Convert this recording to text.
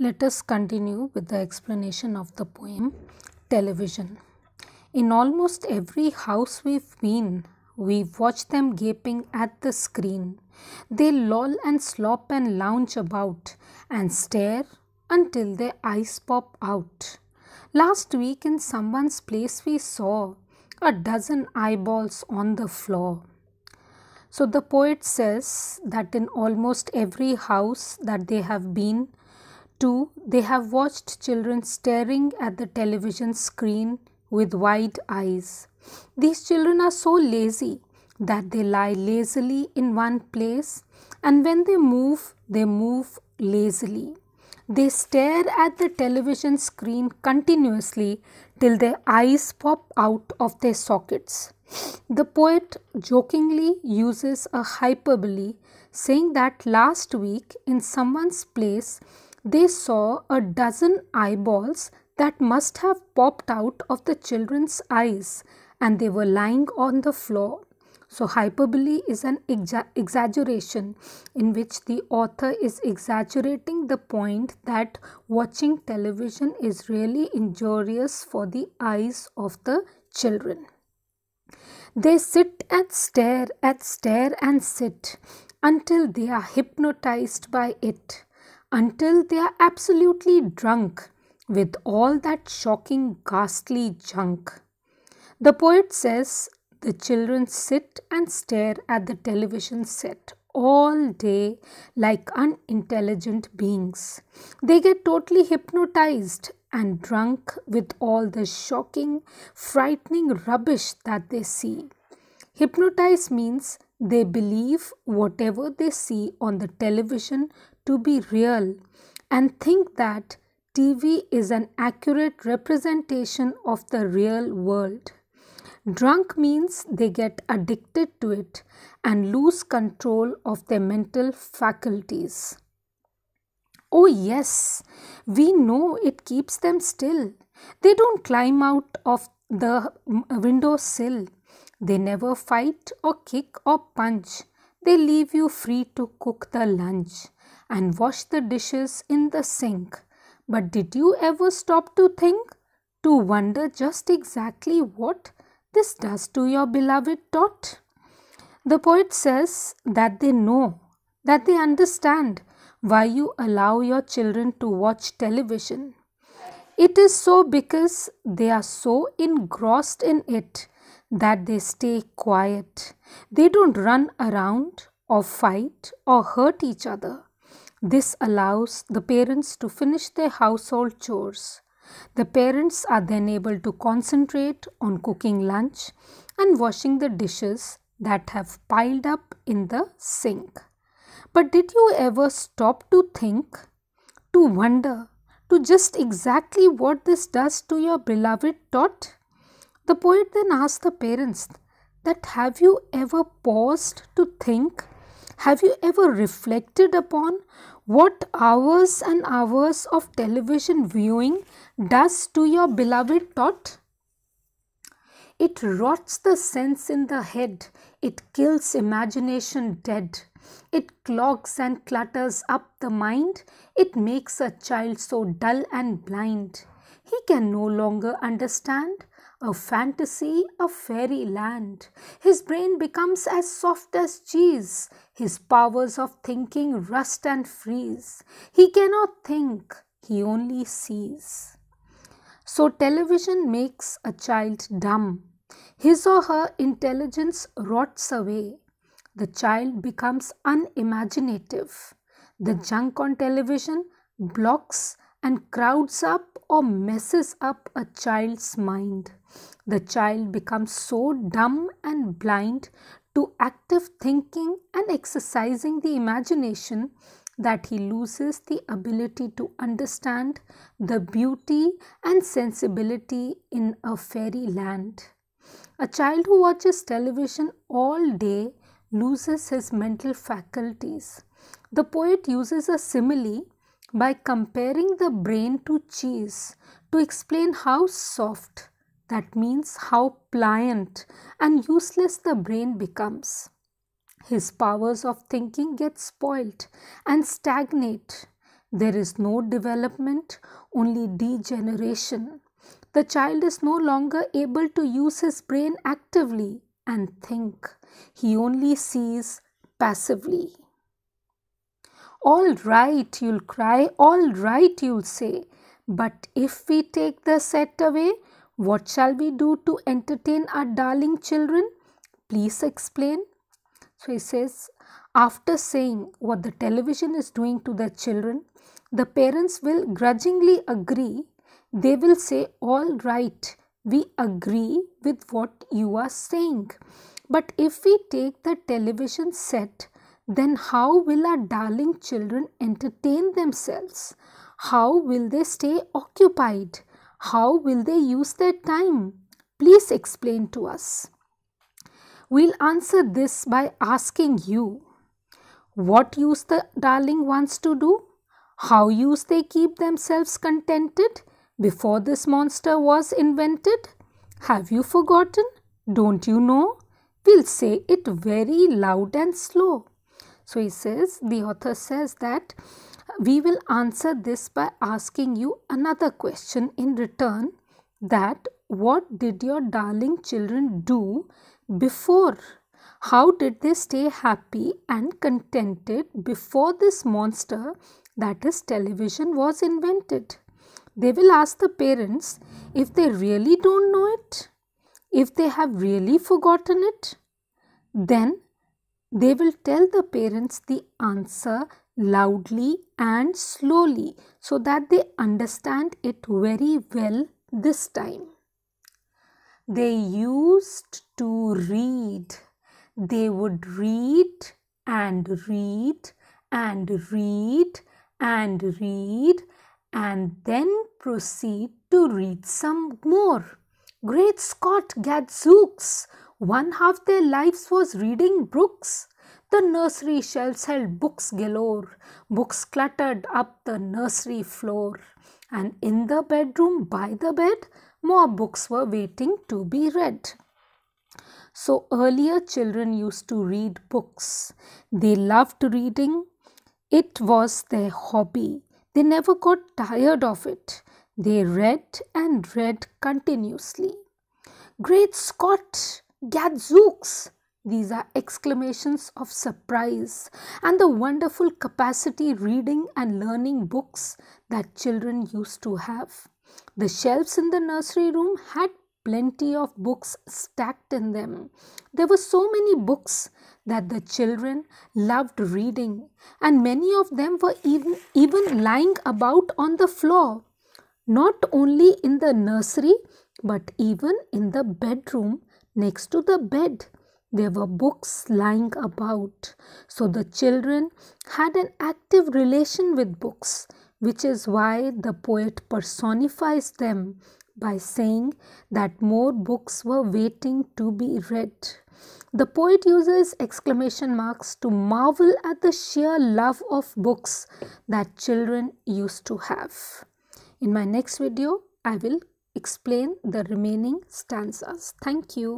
Let us continue with the explanation of the poem Television. In almost every house we've been, we watch them gaping at the screen. They loll and slop and lounge about and stare until their eyes pop out. Last week in someone's place we saw a dozen eyeballs on the floor. So the poet says that in almost every house that they have been, Two, they have watched children staring at the television screen with wide eyes. These children are so lazy that they lie lazily in one place and when they move, they move lazily. They stare at the television screen continuously till their eyes pop out of their sockets. The poet jokingly uses a hyperbole saying that last week in someone's place they saw a dozen eyeballs that must have popped out of the children's eyes and they were lying on the floor. So, hyperbole is an exa exaggeration in which the author is exaggerating the point that watching television is really injurious for the eyes of the children. They sit and stare and stare and sit until they are hypnotized by it until they are absolutely drunk with all that shocking, ghastly junk. The poet says the children sit and stare at the television set all day like unintelligent beings. They get totally hypnotized and drunk with all the shocking, frightening rubbish that they see. Hypnotized means they believe whatever they see on the television to be real and think that TV is an accurate representation of the real world. Drunk means they get addicted to it and lose control of their mental faculties. Oh, yes, we know it keeps them still. They don't climb out of the window sill. They never fight or kick or punch they leave you free to cook the lunch and wash the dishes in the sink. But did you ever stop to think, to wonder just exactly what this does to your beloved tot? The poet says that they know, that they understand why you allow your children to watch television. It is so because they are so engrossed in it that they stay quiet. They don't run around or fight or hurt each other. This allows the parents to finish their household chores. The parents are then able to concentrate on cooking lunch and washing the dishes that have piled up in the sink. But did you ever stop to think, to wonder, to just exactly what this does to your beloved tot? The poet then asked the parents that have you ever paused to think? Have you ever reflected upon what hours and hours of television viewing does to your beloved tot? It rots the sense in the head. It kills imagination dead. It clogs and clutters up the mind. It makes a child so dull and blind. He can no longer understand a fantasy, a fairyland. His brain becomes as soft as cheese. His powers of thinking rust and freeze. He cannot think, he only sees. So, television makes a child dumb. His or her intelligence rots away. The child becomes unimaginative. The junk on television blocks and crowds up or messes up a child's mind. The child becomes so dumb and blind to active thinking and exercising the imagination that he loses the ability to understand the beauty and sensibility in a fairy land. A child who watches television all day loses his mental faculties. The poet uses a simile by comparing the brain to cheese to explain how soft, that means how pliant and useless the brain becomes. His powers of thinking get spoilt and stagnate. There is no development, only degeneration. The child is no longer able to use his brain actively and think. He only sees passively. All right, you'll cry, all right, you'll say. But if we take the set away, what shall we do to entertain our darling children? Please explain. So he says, after saying what the television is doing to their children, the parents will grudgingly agree. They will say, all right, we agree with what you are saying. But if we take the television set then how will our darling children entertain themselves? How will they stay occupied? How will they use their time? Please explain to us. We'll answer this by asking you what use the darling wants to do, how use they keep themselves contented before this monster was invented. Have you forgotten? Don't you know? We'll say it very loud and slow. So he says, the author says that we will answer this by asking you another question in return that what did your darling children do before? How did they stay happy and contented before this monster that is television was invented? They will ask the parents if they really don't know it, if they have really forgotten it. Then they will tell the parents the answer loudly and slowly so that they understand it very well this time. They used to read. They would read and read and read and read and then proceed to read some more. Great Scott Gadzooks! One half their lives was reading books. The nursery shelves held books galore, books cluttered up the nursery floor. And in the bedroom by the bed, more books were waiting to be read. So earlier children used to read books. They loved reading. It was their hobby. They never got tired of it. They read and read continuously. Great Scott! Gadzooks! These are exclamations of surprise and the wonderful capacity reading and learning books that children used to have. The shelves in the nursery room had plenty of books stacked in them. There were so many books that the children loved reading, and many of them were even, even lying about on the floor. Not only in the nursery, but even in the bedroom Next to the bed, there were books lying about. So the children had an active relation with books, which is why the poet personifies them by saying that more books were waiting to be read. The poet uses exclamation marks to marvel at the sheer love of books that children used to have. In my next video, I will explain the remaining stanzas. Thank you.